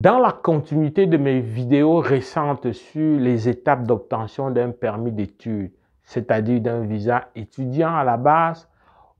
Dans la continuité de mes vidéos récentes sur les étapes d'obtention d'un permis d'études, c'est-à-dire d'un visa étudiant à la base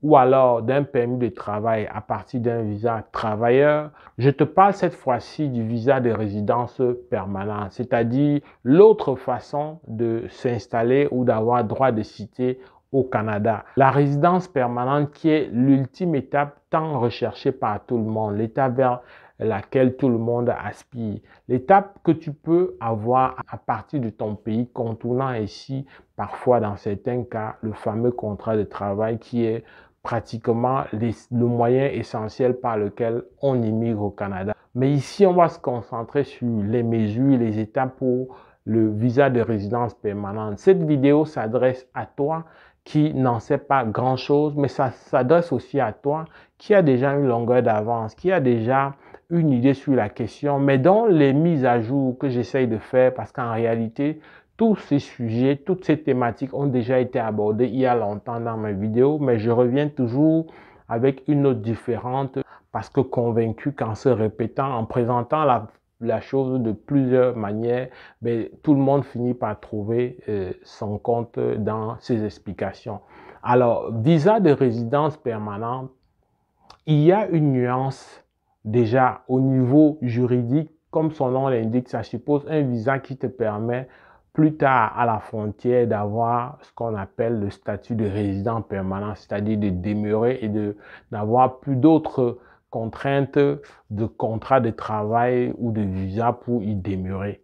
ou alors d'un permis de travail à partir d'un visa travailleur, je te parle cette fois-ci du visa de résidence permanente, c'est-à-dire l'autre façon de s'installer ou d'avoir droit de cité au Canada. La résidence permanente qui est l'ultime étape tant recherchée par tout le monde, l'étape vers laquelle tout le monde aspire. L'étape que tu peux avoir à partir de ton pays, contournant ici parfois dans certains cas le fameux contrat de travail qui est pratiquement le moyen essentiel par lequel on immigre au Canada. Mais ici, on va se concentrer sur les mesures, les étapes pour le visa de résidence permanente. Cette vidéo s'adresse à toi qui n'en sais pas grand-chose, mais ça s'adresse aussi à toi qui a déjà une longueur d'avance, qui a déjà une idée sur la question, mais dans les mises à jour que j'essaye de faire, parce qu'en réalité, tous ces sujets, toutes ces thématiques ont déjà été abordées il y a longtemps dans mes vidéos, mais je reviens toujours avec une note différente parce que convaincu qu'en se répétant, en présentant la, chose de plusieurs manières, mais ben, tout le monde finit par trouver euh, son compte dans ses explications. Alors, visa de résidence permanente, il y a une nuance Déjà, au niveau juridique, comme son nom l'indique, ça suppose un visa qui te permet plus tard à la frontière d'avoir ce qu'on appelle le statut de résident permanent, c'est-à-dire de demeurer et de n'avoir plus d'autres contraintes de contrat de travail ou de visa pour y demeurer.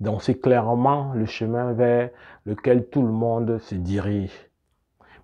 Donc c'est clairement le chemin vers lequel tout le monde se dirige.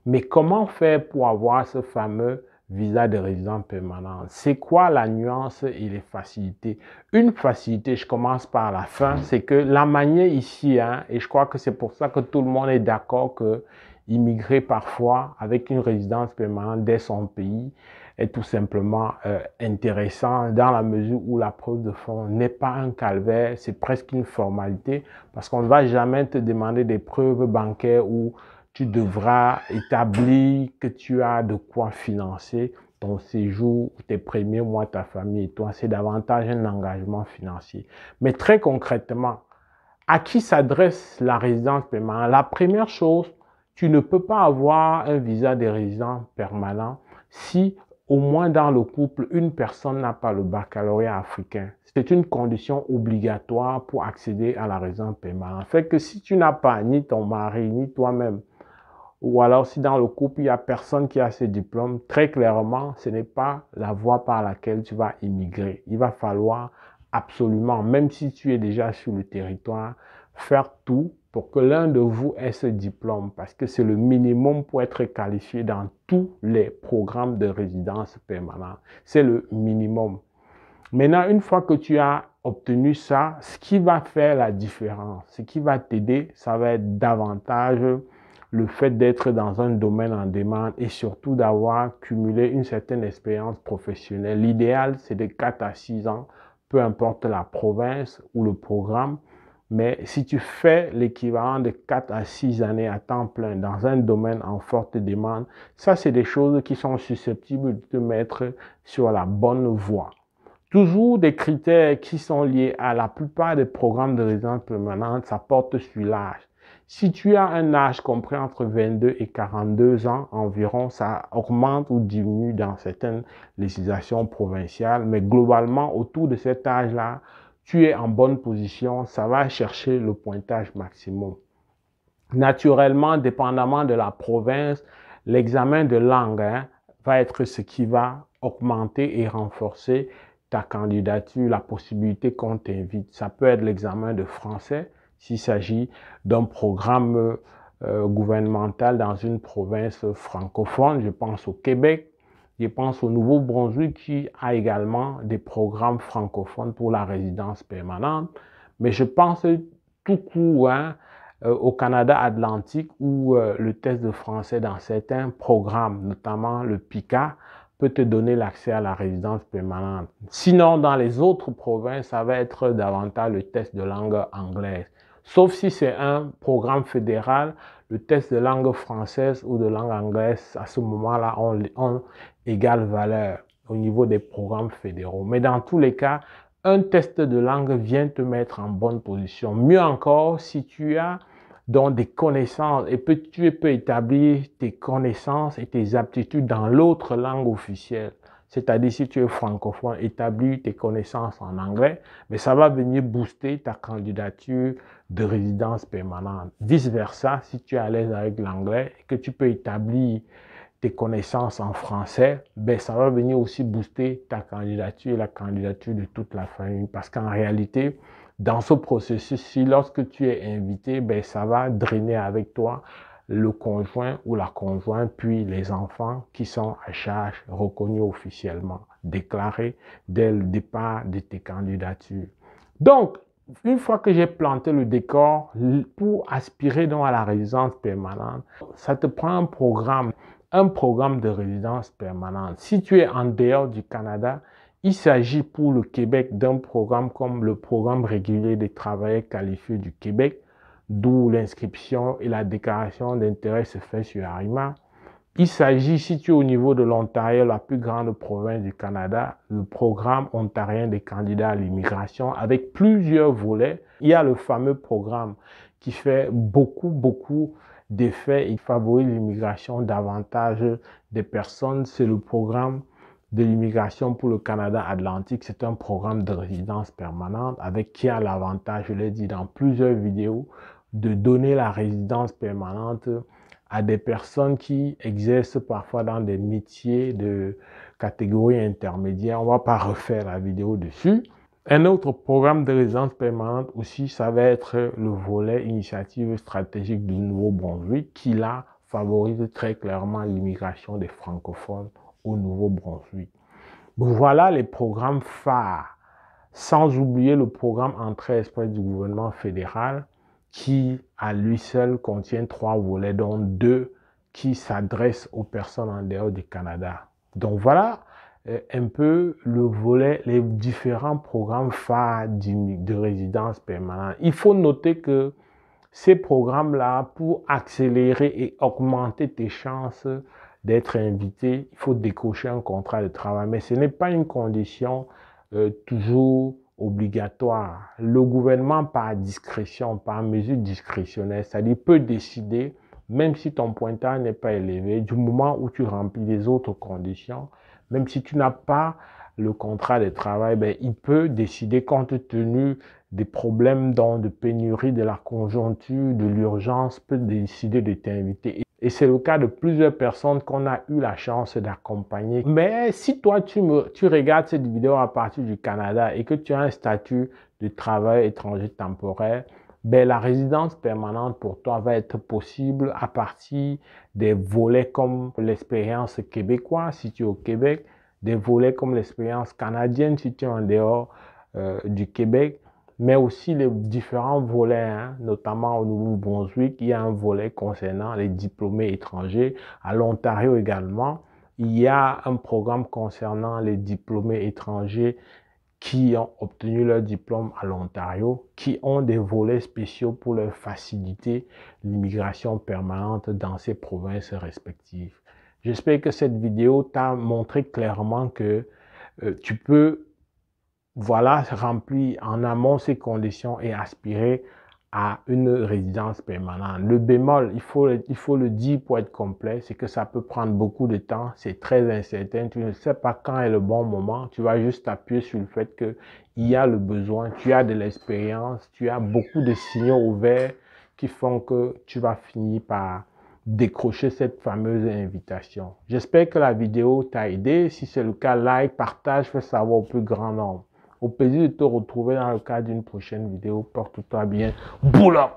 Mais comment faire pour avoir ce fameux visa de résidence permanente. C'est quoi la nuance et les facilités Une facilité, je commence par la fin, c'est que la manière ici, hein, et je crois que c'est pour ça que tout le monde est d'accord que immigrer parfois avec une résidence permanente dès son pays est tout simplement euh, intéressant dans la mesure où la preuve de fond n'est pas un calvaire, c'est presque une formalité parce qu'on ne va jamais te demander des preuves bancaires ou tu devras établir que tu as de quoi financer ton séjour, tes premiers mois, ta famille et toi. C'est davantage un engagement financier. Mais très concrètement, à qui s'adresse la résidence permanente La première chose, tu ne peux pas avoir un visa de résident permanent si au moins dans le couple, une personne n'a pas le baccalauréat africain. C'est une condition obligatoire pour accéder à la résidence permanente. Fait que si tu n'as pas ni ton mari, ni toi-même, ou alors si dans le couple, il n'y a personne qui a ce diplôme, très clairement, ce n'est pas la voie par laquelle tu vas immigrer. Il va falloir absolument, même si tu es déjà sur le territoire, faire tout pour que l'un de vous ait ce diplôme, parce que c'est le minimum pour être qualifié dans tous les programmes de résidence permanente. C'est le minimum. Maintenant, une fois que tu as obtenu ça, ce qui va faire la différence, ce qui va t'aider, ça va être davantage le fait d'être dans un domaine en demande et surtout d'avoir cumulé une certaine expérience professionnelle. L'idéal, c'est de 4 à 6 ans, peu importe la province ou le programme. Mais si tu fais l'équivalent de 4 à 6 années à temps plein dans un domaine en forte demande, ça, c'est des choses qui sont susceptibles de te mettre sur la bonne voie. Toujours des critères qui sont liés à la plupart des programmes de résidence permanente, ça porte sur l'âge. Si tu as un âge compris entre 22 et 42 ans environ, ça augmente ou diminue dans certaines législations provinciales, mais globalement, autour de cet âge-là, tu es en bonne position, ça va chercher le pointage maximum. Naturellement, dépendamment de la province, l'examen de langue hein, va être ce qui va augmenter et renforcer ta candidature, la possibilité qu'on t'invite. Ça peut être l'examen de français, s'il s'agit d'un programme euh, gouvernemental dans une province francophone, je pense au Québec, je pense au Nouveau-Brunswick qui a également des programmes francophones pour la résidence permanente, mais je pense tout court hein, euh, au Canada atlantique où euh, le test de français dans certains programmes, notamment le PICA, peut te donner l'accès à la résidence permanente. Sinon, dans les autres provinces, ça va être davantage le test de langue anglaise. Sauf si c'est un programme fédéral, le test de langue française ou de langue anglaise, à ce moment-là, ont égale valeur au niveau des programmes fédéraux. Mais dans tous les cas, un test de langue vient te mettre en bonne position. Mieux encore, si tu as des connaissances et peux, tu peux établir tes connaissances et tes aptitudes dans l'autre langue officielle. C'est-à-dire si tu es francophone, établis tes connaissances en anglais, mais ça va venir booster ta candidature de résidence permanente. Vice-versa, si tu es à l'aise avec l'anglais et que tu peux établir tes connaissances en français, ben, ça va venir aussi booster ta candidature et la candidature de toute la famille. Parce qu'en réalité, dans ce processus-ci, lorsque tu es invité, ben, ça va drainer avec toi le conjoint ou la conjointe, puis les enfants qui sont à charge reconnus officiellement, déclarés dès le départ de tes candidatures. Donc, une fois que j'ai planté le décor, pour aspirer donc à la résidence permanente, ça te prend un programme, un programme de résidence permanente. Situé en dehors du Canada, il s'agit pour le Québec d'un programme comme le programme régulier des travailleurs qualifiés du Québec, d'où l'inscription et la déclaration d'intérêt se fait sur Arima. Il s'agit, situé au niveau de l'Ontario, la plus grande province du Canada, le programme ontarien des candidats à l'immigration avec plusieurs volets. Il y a le fameux programme qui fait beaucoup, beaucoup d'effets et favorise l'immigration davantage des personnes. C'est le programme de l'immigration pour le Canada Atlantique. C'est un programme de résidence permanente avec qui a l'avantage, je l'ai dit dans plusieurs vidéos, de donner la résidence permanente à des personnes qui exercent parfois dans des métiers de catégorie intermédiaire. On ne va pas refaire la vidéo dessus. Un autre programme de résidence permanente aussi, ça va être le volet initiative stratégique du Nouveau-Brunswick qui là favorise très clairement l'immigration des francophones au Nouveau-Brunswick. Voilà les programmes phares, sans oublier le programme Entrée Esprit du gouvernement fédéral qui à lui seul contient trois volets, dont deux qui s'adressent aux personnes en dehors du Canada. Donc voilà euh, un peu le volet, les différents programmes phares de résidence permanente. Il faut noter que ces programmes-là, pour accélérer et augmenter tes chances d'être invité, il faut décocher un contrat de travail. Mais ce n'est pas une condition euh, toujours obligatoire. Le gouvernement, par discrétion, par mesure discrétionnaire, c'est-à-dire peut décider, même si ton pointage n'est pas élevé, du moment où tu remplis les autres conditions, même si tu n'as pas le contrat de travail, ben, il peut décider, compte tenu des problèmes dans de pénurie, de la conjoncture, de l'urgence, peut décider de t'inviter. Et c'est le cas de plusieurs personnes qu'on a eu la chance d'accompagner. Mais si toi, tu, me, tu regardes cette vidéo à partir du Canada et que tu as un statut de travail étranger temporaire, ben, la résidence permanente pour toi va être possible à partir des volets comme l'expérience québécoise si tu es au Québec, des volets comme l'expérience canadienne si tu es en dehors euh, du Québec, mais aussi les différents volets, hein, notamment au Nouveau-Brunswick, il y a un volet concernant les diplômés étrangers. À l'Ontario également, il y a un programme concernant les diplômés étrangers qui ont obtenu leur diplôme à l'Ontario, qui ont des volets spéciaux pour leur faciliter l'immigration permanente dans ces provinces respectives. J'espère que cette vidéo t'a montré clairement que euh, tu peux voilà, rempli en amont ces conditions et aspirer à une résidence permanente. Le bémol, il faut, il faut le dire pour être complet, c'est que ça peut prendre beaucoup de temps, c'est très incertain, tu ne sais pas quand est le bon moment, tu vas juste appuyer sur le fait qu'il y a le besoin, tu as de l'expérience, tu as beaucoup de signaux ouverts qui font que tu vas finir par décrocher cette fameuse invitation. J'espère que la vidéo t'a aidé. Si c'est le cas, like, partage, fais savoir au plus grand nombre. Au plaisir de te retrouver dans le cadre d'une prochaine vidéo. Porte-toi bien. Boula